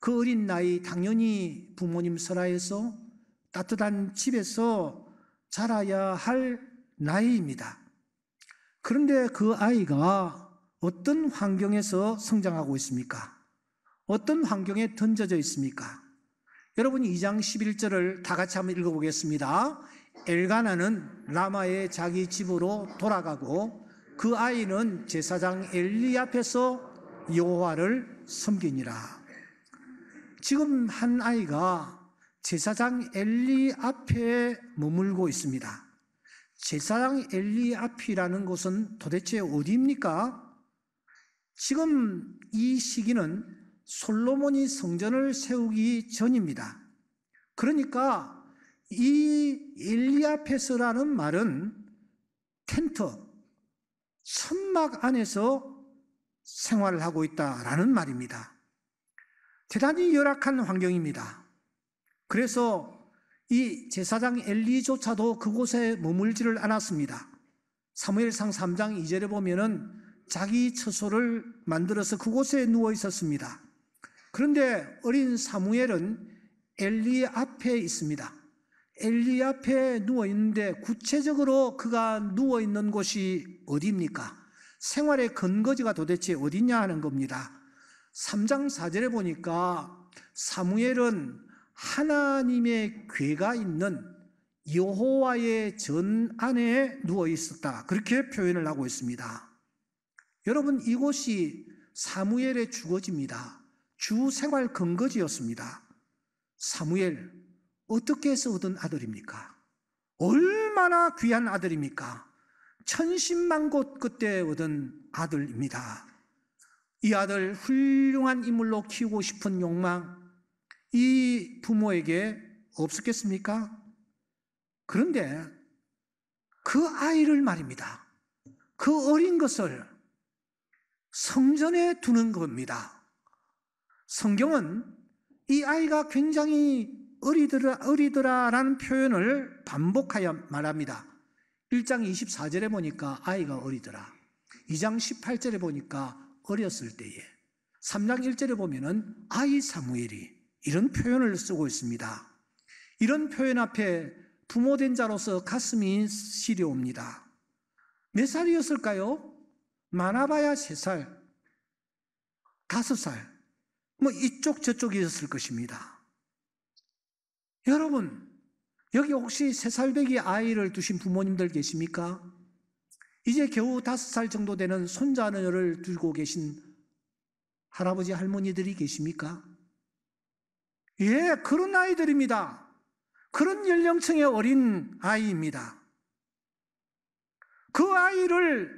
그 어린 나이 당연히 부모님 설하에서 따뜻한 집에서 자라야 할 나이입니다. 그런데 그 아이가 어떤 환경에서 성장하고 있습니까? 어떤 환경에 던져져 있습니까? 여러분 2장 11절을 다 같이 한번 읽어보겠습니다. 엘가나는 라마의 자기 집으로 돌아가고 그 아이는 제사장 엘리 앞에서 여호와를 섬기니라. 지금 한 아이가 제사장 엘리 앞에 머물고 있습니다. 제사장 엘리 앞이라는 곳은 도대체 어디입니까? 지금 이 시기는 솔로몬이 성전을 세우기 전입니다. 그러니까 이엘리앞에서라는 말은 텐트, 천막 안에서 생활을 하고 있다라는 말입니다. 대단히 열악한 환경입니다. 그래서 이 제사장 엘리조차도 그곳에 머물지를 않았습니다. 사무엘상 3장 2절에 보면은 자기 처소를 만들어서 그곳에 누워 있었습니다. 그런데 어린 사무엘은 엘리 앞에 있습니다. 엘리 앞에 누워 있는데 구체적으로 그가 누워 있는 곳이 어디입니까? 생활의 근거지가 도대체 어디냐 하는 겁니다. 3장 4절에 보니까 사무엘은 하나님의 괴가 있는 여호와의 전 안에 누워 있었다. 그렇게 표현을 하고 있습니다. 여러분 이곳이 사무엘의 주거지입니다. 주 생활 근거지였습니다. 사무엘 어떻게 해서 얻은 아들입니까? 얼마나 귀한 아들입니까? 천신만고 그때 얻은 아들입니다. 이 아들 훌륭한 인물로 키우고 싶은 욕망, 이 부모에게 없었겠습니까? 그런데 그 아이를 말입니다. 그 어린 것을 성전에 두는 겁니다. 성경은 이 아이가 굉장히 어리더라, 어리더라라는 표현을 반복하여 말합니다. 1장 24절에 보니까 아이가 어리더라. 2장 18절에 보니까 어렸을 때에 3장 1절에 보면은 아이 사무엘이 이런 표현을 쓰고 있습니다. 이런 표현 앞에 부모된 자로서 가슴이 시려옵니다. 몇 살이었을까요? 많아봐야 3살, 5살, 뭐 이쪽 저쪽이었을 것입니다. 여러분, 여기 혹시 3살배기 아이를 두신 부모님들 계십니까? 이제 겨우 다섯 살 정도 되는 손자 녀를 들고 계신 할아버지 할머니들이 계십니까? 예, 그런 아이들입니다. 그런 연령층의 어린 아이입니다. 그 아이를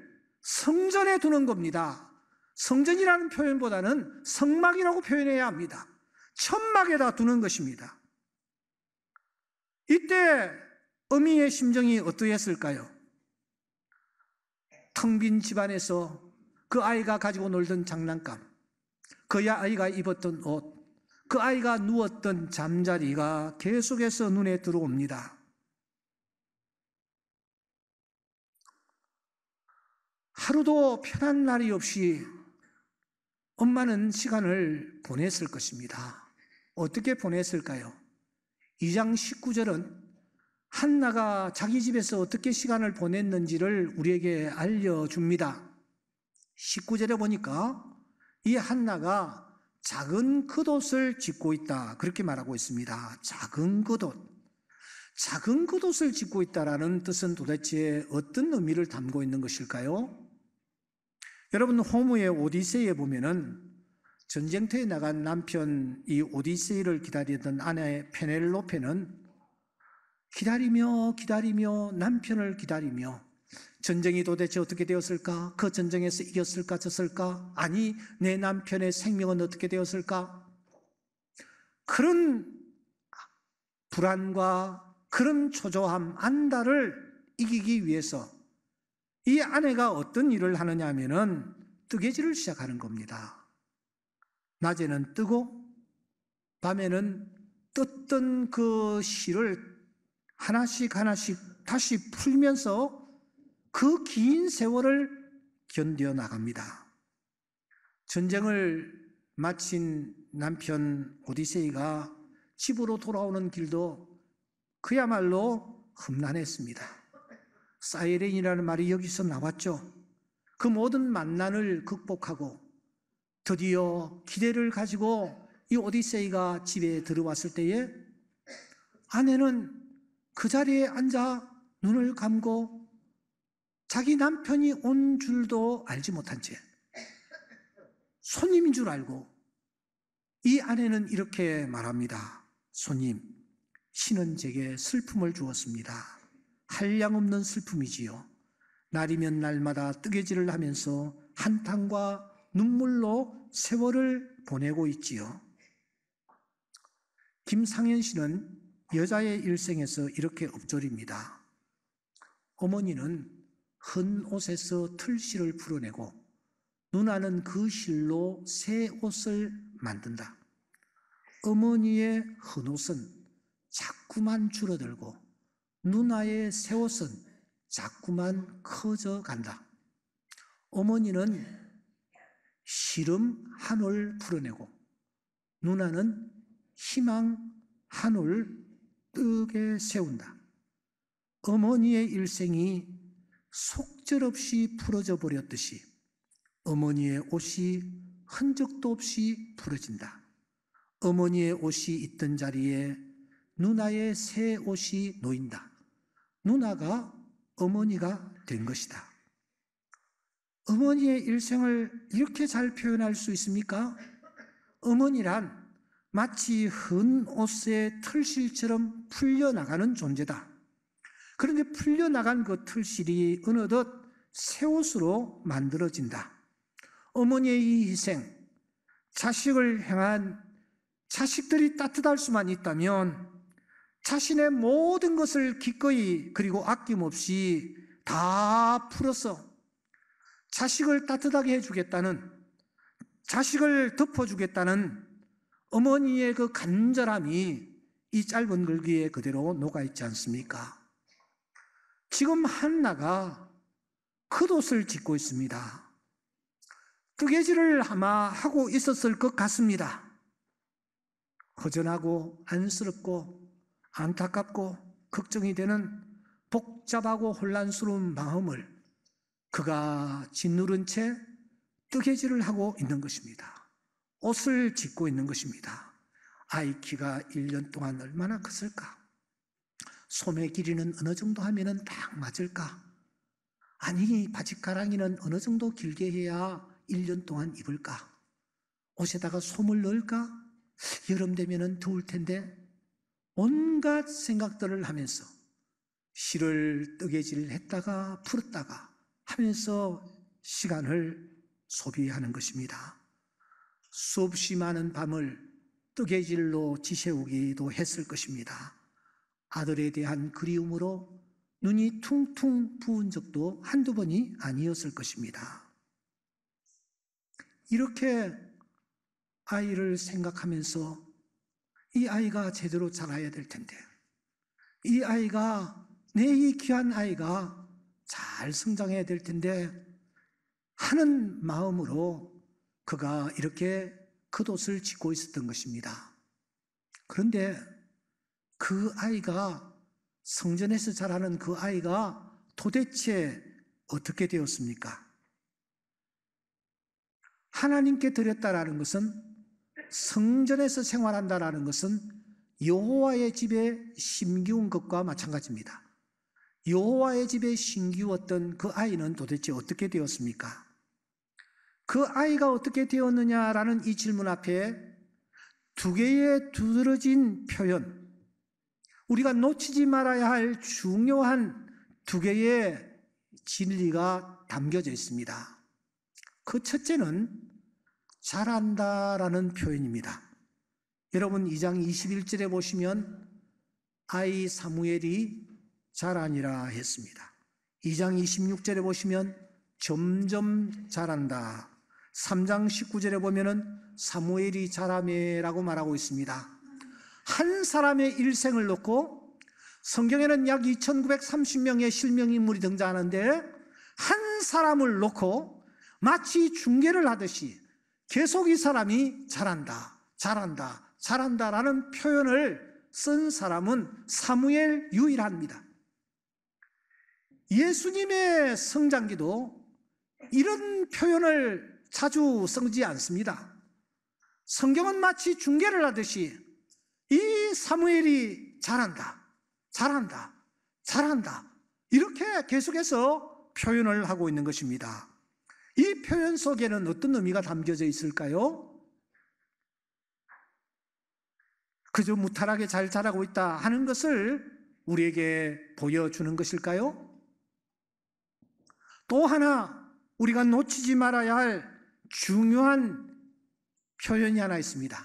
성전에 두는 겁니다. 성전이라는 표현보다는 성막이라고 표현해야 합니다. 천막에다 두는 것입니다. 이때 어미의 심정이 어떠했을까요? 텅빈 집안에서 그 아이가 가지고 놀던 장난감, 그 아이가 입었던 옷, 그 아이가 누웠던 잠자리가 계속해서 눈에 들어옵니다. 하루도 편한 날이 없이 엄마는 시간을 보냈을 것입니다. 어떻게 보냈을까요? 2장 19절은 한나가 자기 집에서 어떻게 시간을 보냈는지를 우리에게 알려줍니다. 19절에 보니까 이 한나가 작은 겉옷을 짓고 있다. 그렇게 말하고 있습니다. 작은 겉옷. 작은 겉옷을 짓고 있다라는 뜻은 도대체 어떤 의미를 담고 있는 것일까요? 여러분, 호무의 오디세이에 보면은 전쟁터에 나간 남편 이 오디세이를 기다리던 아내 페넬로페는 기다리며 기다리며 남편을 기다리며 전쟁이 도대체 어떻게 되었을까? 그 전쟁에서 이겼을까? 졌을까? 아니, 내 남편의 생명은 어떻게 되었을까? 그런 불안과 그런 초조함, 안달을 이기기 위해서 이 아내가 어떤 일을 하느냐 하면은 뜨개질을 시작하는 겁니다. 낮에는 뜨고 밤에는 떴던 그 실을 하나씩 하나씩 다시 풀면서 그 긴 세월을 견뎌 나갑니다. 전쟁을 마친 남편 오디세이가 집으로 돌아오는 길도 그야말로 험난했습니다. 사이렌이라는 말이 여기서 나왔죠. 그 모든 만난을 극복하고 드디어 기대를 가지고 이 오디세이가 집에 들어왔을 때에 아내는 그 자리에 앉아 눈을 감고 자기 남편이 온 줄도 알지 못한 채 손님인 줄 알고 이 아내는 이렇게 말합니다. 손님, 신은 제게 슬픔을 주었습니다. 한량 없는 슬픔이지요. 날이면 날마다 뜨개질을 하면서 한탄과 눈물로 세월을 보내고 있지요. 김상현 씨는 여자의 일생에서 이렇게 엎조립니다. 어머니는 헌 옷에서 틀실을 풀어내고 누나는 그 실로 새 옷을 만든다. 어머니의 헌 옷은 자꾸만 줄어들고 누나의 새 옷은 자꾸만 커져 간다. 어머니는 시름 한올 풀어내고 누나는 희망 한올 뜨게 세운다. 어머니의 일생이 속절없이 풀어져 버렸듯이 어머니의 옷이 흔적도 없이 풀어진다. 어머니의 옷이 있던 자리에 누나의 새 옷이 놓인다. 누나가 어머니가 된 것이다. 어머니의 일생을 이렇게 잘 표현할 수 있습니까? 어머니란 마치 흔 옷의 틀실처럼 풀려나가는 존재다. 그런데 풀려나간 그 틀실이 어느덧 새 옷으로 만들어진다. 어머니의 이 희생, 자식을 향한 자식들이 따뜻할 수만 있다면 자신의 모든 것을 기꺼이 그리고 아낌없이 다 풀어서 자식을 따뜻하게 해주겠다는 자식을 덮어주겠다는 어머니의 그 간절함이 이 짧은 글귀에 그대로 녹아있지 않습니까? 지금 한나가 컷옷을 짓고 있습니다. 뜨개질을 그 아마 하고 있었을 것 같습니다. 허전하고 안쓰럽고 안타깝고 걱정이 되는 복잡하고 혼란스러운 마음을 그가 짓누른 채 뜨개질을 하고 있는 것입니다. 옷을 짓고 있는 것입니다. 아이 키가 1년 동안 얼마나 컸을까? 소매 길이는 어느 정도 하면은 딱 맞을까? 아니, 바지가랑이는 어느 정도 길게 해야 1년 동안 입을까? 옷에다가 솜을 넣을까? 여름 되면은 더울 텐데 온갖 생각들을 하면서 실을 뜨개질 했다가 풀었다가 하면서 시간을 소비하는 것입니다. 수없이 많은 밤을 뜨개질로 지새우기도 했을 것입니다. 아들에 대한 그리움으로 눈이 퉁퉁 부은 적도 한두 번이 아니었을 것입니다. 이렇게 아이를 생각하면서 이 아이가 제대로 자라야 될 텐데, 이 아이가, 내 이 귀한 아이가 잘 성장해야 될 텐데 하는 마음으로 그가 이렇게 겉옷을 짓고 있었던 것입니다. 그런데 그 아이가 성전에서 자라는 그 아이가 도대체 어떻게 되었습니까? 하나님께 드렸다라는 것은 성전에서 생활한다라는 것은 여호와의 집에 심기운 것과 마찬가지입니다. 여호와의 집에 심기웠던 그 아이는 도대체 어떻게 되었습니까? 그 아이가 어떻게 되었느냐라는 이 질문 앞에 두 개의 두드러진 표현, 우리가 놓치지 말아야 할 중요한 두 개의 진리가 담겨져 있습니다. 그 첫째는 잘한다라는 표현입니다. 여러분 2장 21절에 보시면 아이 사무엘이 잘하니라 했습니다. 2장 26절에 보시면 점점 잘한다 3장 19절에 보면은 사무엘이 자라메라고 말하고 있습니다. 한 사람의 일생을 놓고 성경에는 약 2,930명의 실명 인물이 등장하는데 한 사람을 놓고 마치 중계를 하듯이 계속 이 사람이 잘한다, 잘한다, 잘한다라는 표현을 쓴 사람은 사무엘 유일합니다. 예수님의 성장기도 이런 표현을 자주 성지 않습니다. 성경은 마치 중계를 하듯이 이 사무엘이 잘한다, 잘한다, 잘한다. 이렇게 계속해서 표현을 하고 있는 것입니다. 이 표현 속에는 어떤 의미가 담겨져 있을까요? 그저 무탈하게 잘 자라고 있다 하는 것을 우리에게 보여주는 것일까요? 또 하나 우리가 놓치지 말아야 할 중요한 표현이 하나 있습니다.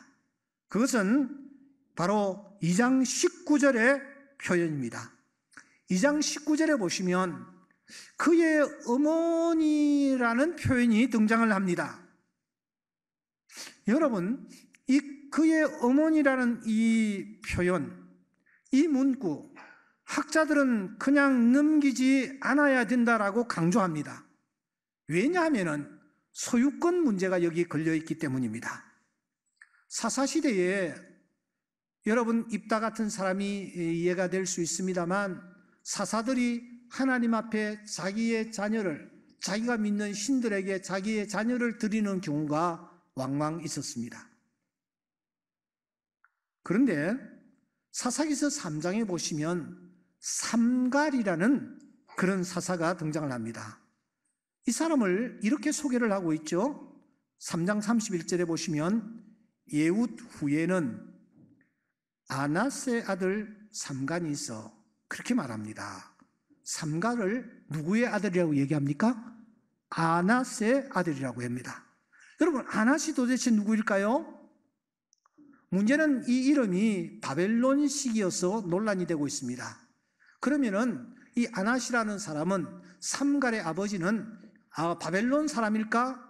그것은 바로 2장 19절의 표현입니다. 2장 19절에 보시면 그의 어머니라는 표현이 등장을 합니다. 여러분, 이 그의 어머니라는 이 표현, 이 문구, 학자들은 그냥 넘기지 않아야 된다라고 강조합니다. 왜냐하면은 소유권 문제가 여기 걸려있기 때문입니다. 사사시대에 여러분 입다 같은 사람이 이해가 될 수 있습니다만 사사들이 하나님 앞에 자기의 자녀를 자기가 믿는 신들에게 자기의 자녀를 드리는 경우가 왕왕 있었습니다. 그런데 사사기서 3장에 보시면 삼갈이라는 그런 사사가 등장을 합니다. 이 사람을 이렇게 소개를 하고 있죠. 3장 31절에 보시면 예웃 후에는 아나스의 아들 삼간이 있어 그렇게 말합니다. 삼간을 누구의 아들이라고 얘기합니까? 아나스의 아들이라고 합니다. 여러분 아나시 도대체 누구일까요? 문제는 이 이름이 바벨론식이어서 논란이 되고 있습니다. 그러면은 이 아나시라는 사람은 삼갈의 아버지는 아, 바벨론 사람일까?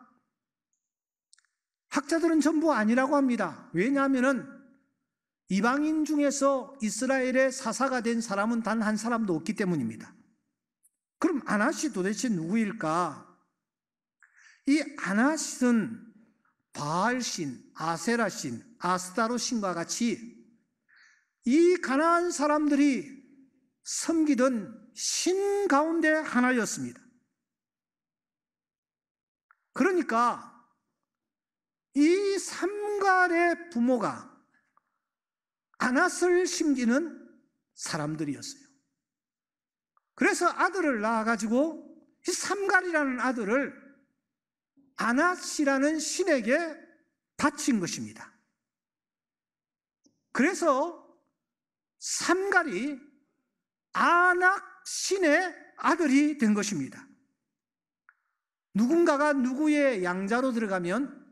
학자들은 전부 아니라고 합니다. 왜냐하면 이방인 중에서 이스라엘의 사사가 된 사람은 단 한 사람도 없기 때문입니다. 그럼 아나시 도대체 누구일까? 이 아나시는 바알신, 아세라신, 아스타로신과 같이 이 가나안 사람들이 섬기던 신 가운데 하나였습니다. 그러니까 이 삼갈의 부모가 아낫을 심기는 사람들이었어요. 그래서 아들을 낳아가지고 이 삼갈이라는 아들을 아낫이라는 신에게 바친 것입니다. 그래서 삼갈이 아낙 신의 아들이 된 것입니다. 누군가가 누구의 양자로 들어가면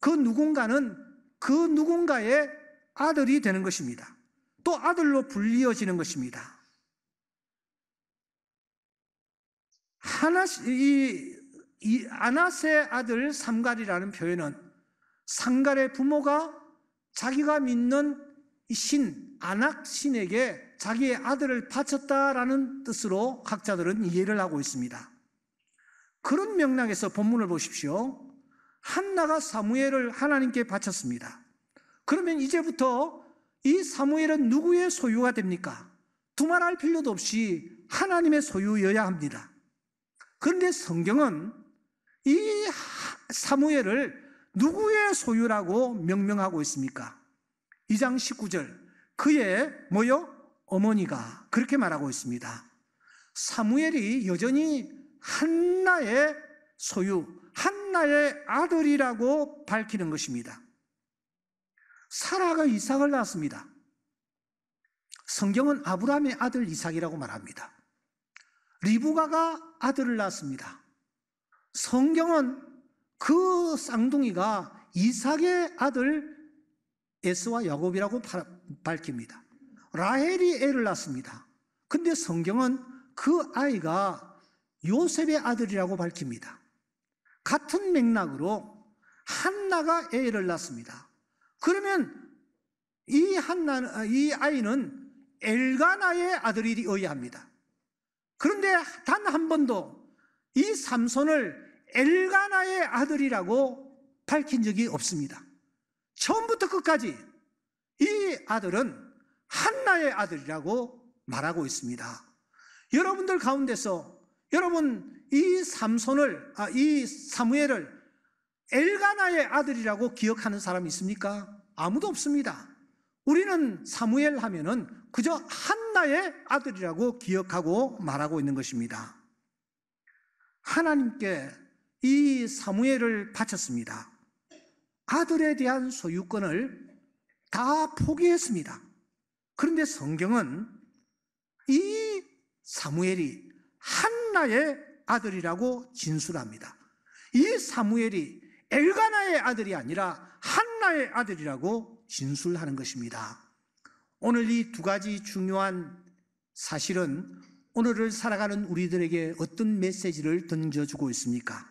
그 누군가는 그 누군가의 아들이 되는 것입니다. 또 아들로 불리어지는 것입니다. 하나, 이, 이아나스 아들 삼갈이라는 표현은 삼갈의 부모가 자기가 믿는 신, 안악 신에게 자기의 아들을 바쳤다라는 뜻으로 학자들은 이해를 하고 있습니다. 그런 명락에서 본문을 보십시오. 한나가 사무엘을 하나님께 바쳤습니다. 그러면 이제부터 이 사무엘은 누구의 소유가 됩니까? 두말할 필요도 없이 하나님의 소유여야 합니다. 그런데 성경은 이 사무엘을 누구의 소유라고 명명하고 있습니까? 2장 19절 그의 뭐요? 어머니가 그렇게 말하고 있습니다. 사무엘이 여전히 한나의 소유, 한나의 아들이라고 밝히는 것입니다. 사라가 이삭을 낳았습니다. 성경은 아브라함의 아들 이삭이라고 말합니다. 리브가가 아들을 낳았습니다. 성경은 그 쌍둥이가 이삭의 아들 에스와 야곱이라고 밝힙니다. 라헬이 애를 낳습니다. 근데 성경은 그 아이가 요셉의 아들이라고 밝힙니다. 같은 맥락으로 한나가 에를 낳습니다. 그러면 이 한나 이 아이는 엘가나의 아들이 어야합니다 그런데 단 한 번도 이 삼손을 엘가나의 아들이라고 밝힌 적이 없습니다. 처음부터 끝까지 이 아들은 한나의 아들이라고 말하고 있습니다. 여러분들 가운데서 여러분 이 삼손을 아, 이 사무엘을 엘가나의 아들이라고 기억하는 사람이 있습니까? 아무도 없습니다. 우리는 사무엘 하면은 그저 한나의 아들이라고 기억하고 말하고 있는 것입니다. 하나님께 이 사무엘을 바쳤습니다. 아들에 대한 소유권을 다 포기했습니다. 그런데 성경은 이 사무엘이 한 엘나의 아들이라고 진술합니다. 이 사무엘이 엘가나의 아들이 아니라 한나의 아들이라고 진술하는 것입니다. 오늘 이 두 가지 중요한 사실은 오늘을 살아가는 우리들에게 어떤 메시지를 던져주고 있습니까?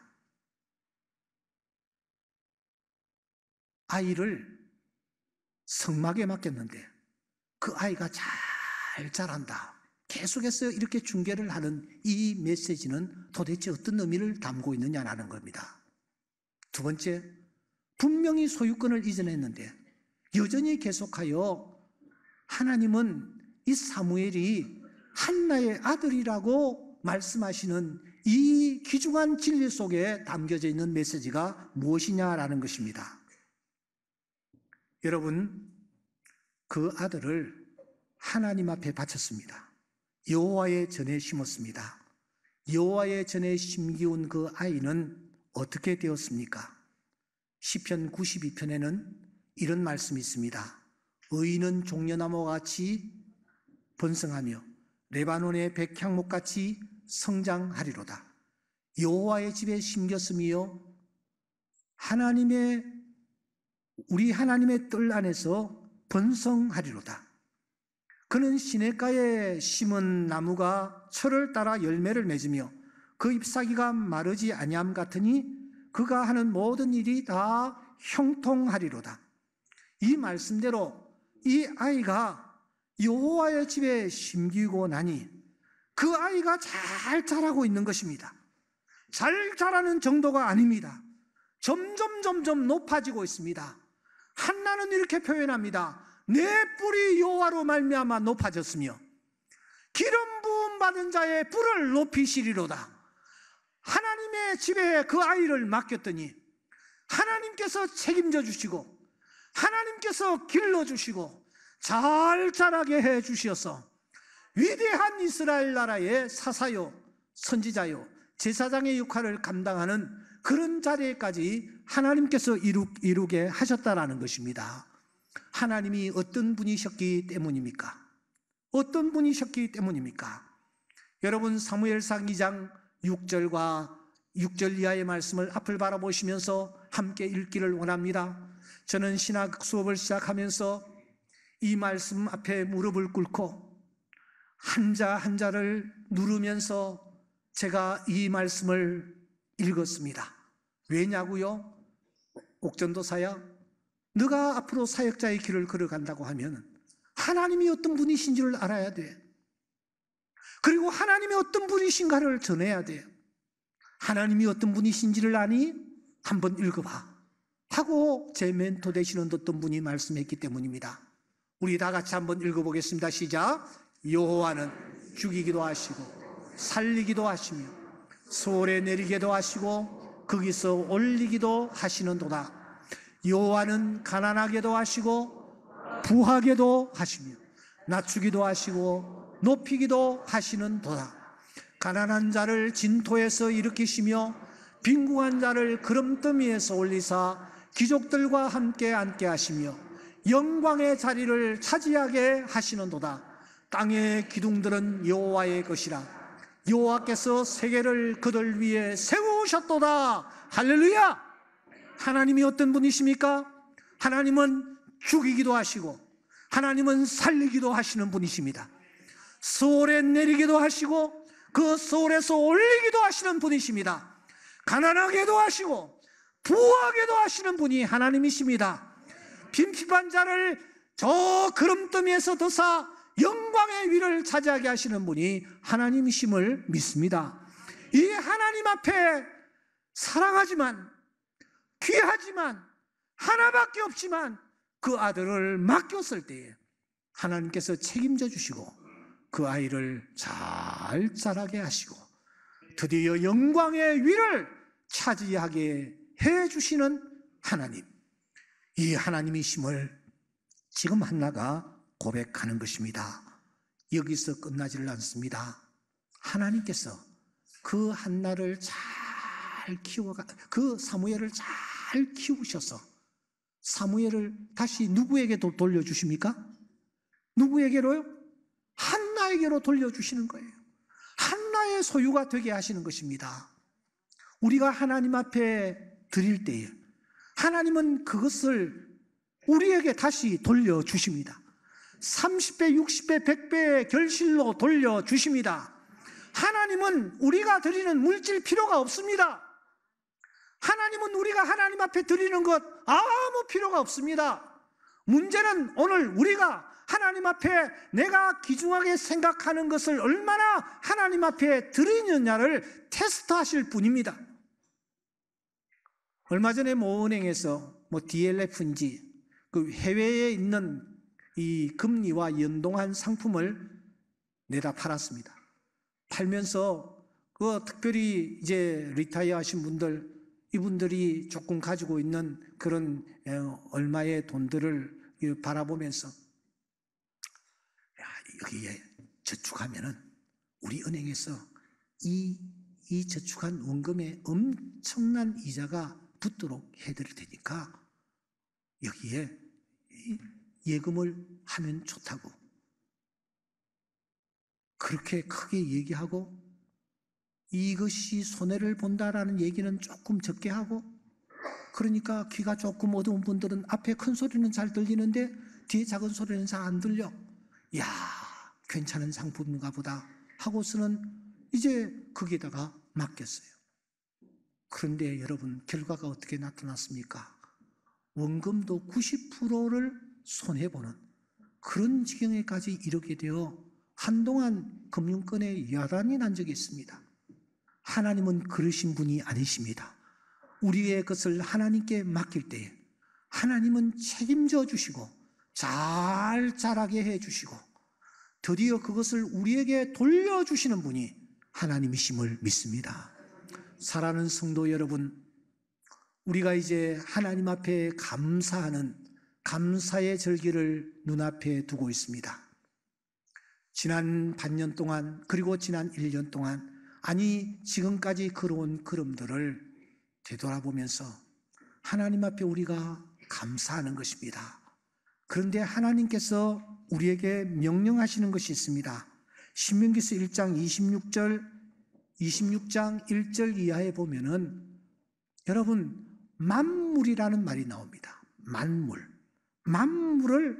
아이를 성막에 맡겼는데 그 아이가 잘 자란다. 계속해서 이렇게 중계를 하는 이 메시지는 도대체 어떤 의미를 담고 있느냐라는 겁니다. 두 번째, 분명히 소유권을 이전했는데 여전히 계속하여 하나님은 이 사무엘이 한나의 아들이라고 말씀하시는 이 귀중한 진리 속에 담겨져 있는 메시지가 무엇이냐라는 것입니다. 여러분, 그 아들을 하나님 앞에 바쳤습니다. 여호와의 전에 심었습니다. 여호와의 전에 심기운 그 아이는 어떻게 되었습니까? 시편 92편에는 이런 말씀이 있습니다. 의인은 종려나무 같이 번성하며 레바논의 백향목 같이 성장하리로다. 여호와의 집에 심겼으며 하나님의 우리 하나님의 뜰 안에서 번성하리로다. 그는 시냇가에 심은 나무가 철을 따라 열매를 맺으며 그 잎사귀가 마르지 아니함 같으니 그가 하는 모든 일이 다 형통하리로다. 이 말씀대로 이 아이가 여호와의 집에 심기고 나니 그 아이가 잘 자라고 있는 것입니다. 잘 자라는 정도가 아닙니다. 점점 점점 높아지고 있습니다. 한나는 이렇게 표현합니다. 내 뿔이 여호와로 말미암아 높아졌으며 기름 부음 받은 자의 뿔을 높이시리로다. 하나님의 집에 그 아이를 맡겼더니 하나님께서 책임져 주시고 하나님께서 길러 주시고 잘 자라게 해 주시어서 위대한 이스라엘 나라의 사사요 선지자요 제사장의 역할을 감당하는 그런 자리까지 하나님께서 이루, 이루게 하셨다라는 것입니다. 하나님이 어떤 분이셨기 때문입니까? 어떤 분이셨기 때문입니까? 여러분 사무엘상 2장 6절과 6절 이하의 말씀을 앞을 바라보시면서 함께 읽기를 원합니다. 저는 신학 수업을 시작하면서 이 말씀 앞에 무릎을 꿇고 한자 한자를 누르면서 제가 이 말씀을 읽었습니다. 왜냐고요? 옥전도사야 네가 앞으로 사역자의 길을 걸어간다고 하면 하나님이 어떤 분이신지를 알아야 돼. 그리고 하나님이 어떤 분이신가를 전해야 돼. 하나님이 어떤 분이신지를 아니? 한번 읽어봐. 하고 제 멘토 되시는 어떤 분이 말씀했기 때문입니다. 우리 다 같이 한번 읽어보겠습니다. 시작. 여호와는 죽이기도 하시고 살리기도 하시며 소월에 내리게도 하시고 거기서 올리기도 하시는도다. 여호와는 가난하게도 하시고 부하게도 하시며 낮추기도 하시고 높이기도 하시는 도다. 가난한 자를 진토에서 일으키시며 빈궁한 자를 그름더미에서 올리사 귀족들과 함께 앉게 하시며 영광의 자리를 차지하게 하시는도다. 땅의 기둥들은 여호와의 것이라. 여호와께서 세계를 그들 위해 세우셨도다. 할렐루야! 하나님이 어떤 분이십니까? 하나님은 죽이기도 하시고 하나님은 살리기도 하시는 분이십니다. 서울에 내리기도 하시고 그 서울에서 올리기도 하시는 분이십니다. 가난하게도 하시고 부하게도 하시는 분이 하나님이십니다. 빈핍한 자를 저 그름더미에서 드사 영광의 위를 차지하게 하시는 분이 하나님이심을 믿습니다. 이 하나님 앞에 사랑하지만 귀하지만 하나밖에 없지만 그 아들을 맡겼을 때에 하나님께서 책임져 주시고 그 아이를 잘 자라게 하시고 드디어 영광의 위를 차지하게 해 주시는 하나님. 이 하나님이심을 지금 한나가 고백하는 것입니다. 여기서 끝나지를 않습니다. 하나님께서 그 한나를 잘 키워가, 그 사무엘을 잘잘 키우셔서 사무엘을 다시 누구에게 돌려주십니까? 누구에게로요? 한나에게로 돌려주시는 거예요. 한나의 소유가 되게 하시는 것입니다. 우리가 하나님 앞에 드릴 때에 하나님은 그것을 우리에게 다시 돌려주십니다. 30배, 60배, 100배의 결실로 돌려주십니다. 하나님은 우리가 드리는 물질 필요가 없습니다. 하나님은 우리가 하나님 앞에 드리는 것 아무 필요가 없습니다. 문제는 오늘 우리가 하나님 앞에 내가 귀중하게 생각하는 것을 얼마나 하나님 앞에 드리느냐를 테스트하실 분입니다. 얼마 전에 모은행에서 뭐, 뭐 DLF인지 그 해외에 있는 이 금리와 연동한 상품을 내다 팔았습니다. 팔면서 그 특별히 이제 리타이어 하신 분들 이분들이 조금 가지고 있는 그런 얼마의 돈들을 바라보면서 야, 여기에 저축하면은 우리 은행에서 이, 이 저축한 원금에 엄청난 이자가 붙도록 해드릴 테니까 여기에 예금을 하면 좋다고 그렇게 크게 얘기하고 이것이 손해를 본다라는 얘기는 조금 적게 하고 그러니까 귀가 조금 어두운 분들은 앞에 큰 소리는 잘 들리는데 뒤에 작은 소리는 잘 안 들려. 야 괜찮은 상품인가 보다 하고서는 이제 거기다가 에 맡겼어요. 그런데 여러분 결과가 어떻게 나타났습니까? 원금도 90%를 손해보는 그런 지경에까지 이르게 되어 한동안 금융권에 야단이 난 적이 있습니다. 하나님은 그러신 분이 아니십니다. 우리의 것을 하나님께 맡길 때에 하나님은 책임져 주시고 잘 자라게 해 주시고 드디어 그것을 우리에게 돌려주시는 분이 하나님이심을 믿습니다. 사랑하는 성도 여러분, 우리가 이제 하나님 앞에 감사하는 감사의 절기를 눈앞에 두고 있습니다. 지난 반년 동안, 그리고 지난 1년 동안 아니 지금까지 걸어온 걸음들을 되돌아보면서 하나님 앞에 우리가 감사하는 것입니다. 그런데 하나님께서 우리에게 명령하시는 것이 있습니다. 신명기서 1장 26절 26장 1절 이하에 보면은 여러분 만물이라는 말이 나옵니다. 만물. 만물을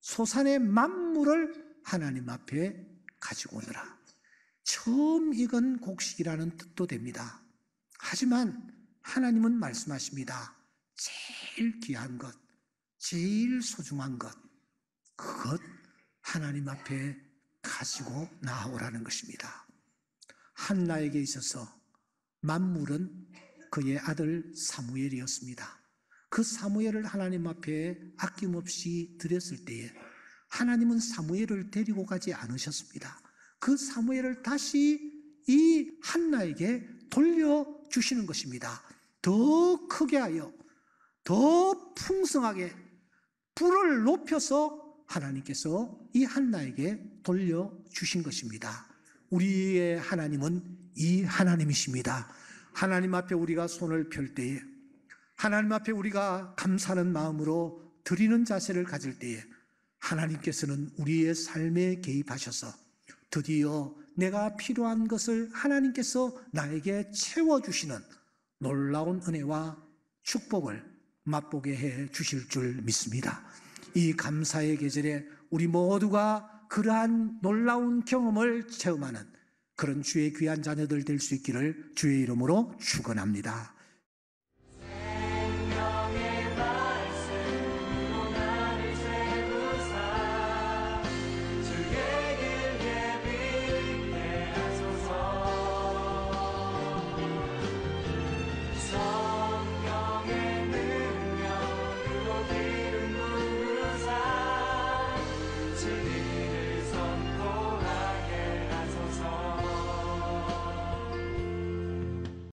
소산의 만물을 하나님 앞에 가지고 오느라. 처음 익은 곡식이라는 뜻도 됩니다. 하지만 하나님은 말씀하십니다. 제일 귀한 것, 제일 소중한 것, 그것 하나님 앞에 가지고 나오라는 것입니다. 한나에게 있어서 만물은 그의 아들 사무엘이었습니다. 그 사무엘을 하나님 앞에 아낌없이 드렸을 때에 하나님은 사무엘을 데리고 가지 않으셨습니다. 그 사무엘을 다시 이 한나에게 돌려주시는 것입니다. 더 크게 하여 더 풍성하게 불을 높여서 하나님께서 이 한나에게 돌려주신 것입니다. 우리의 하나님은 이 하나님이십니다. 하나님 앞에 우리가 손을 펼 때에 하나님 앞에 우리가 감사하는 마음으로 드리는 자세를 가질 때에 하나님께서는 우리의 삶에 개입하셔서 드디어 내가 필요한 것을 하나님께서 나에게 채워주시는 놀라운 은혜와 축복을 맛보게 해 주실 줄 믿습니다. 이 감사의 계절에 우리 모두가 그러한 놀라운 경험을 체험하는 그런 주의 귀한 자녀들 될 수 있기를 주의 이름으로 축원합니다.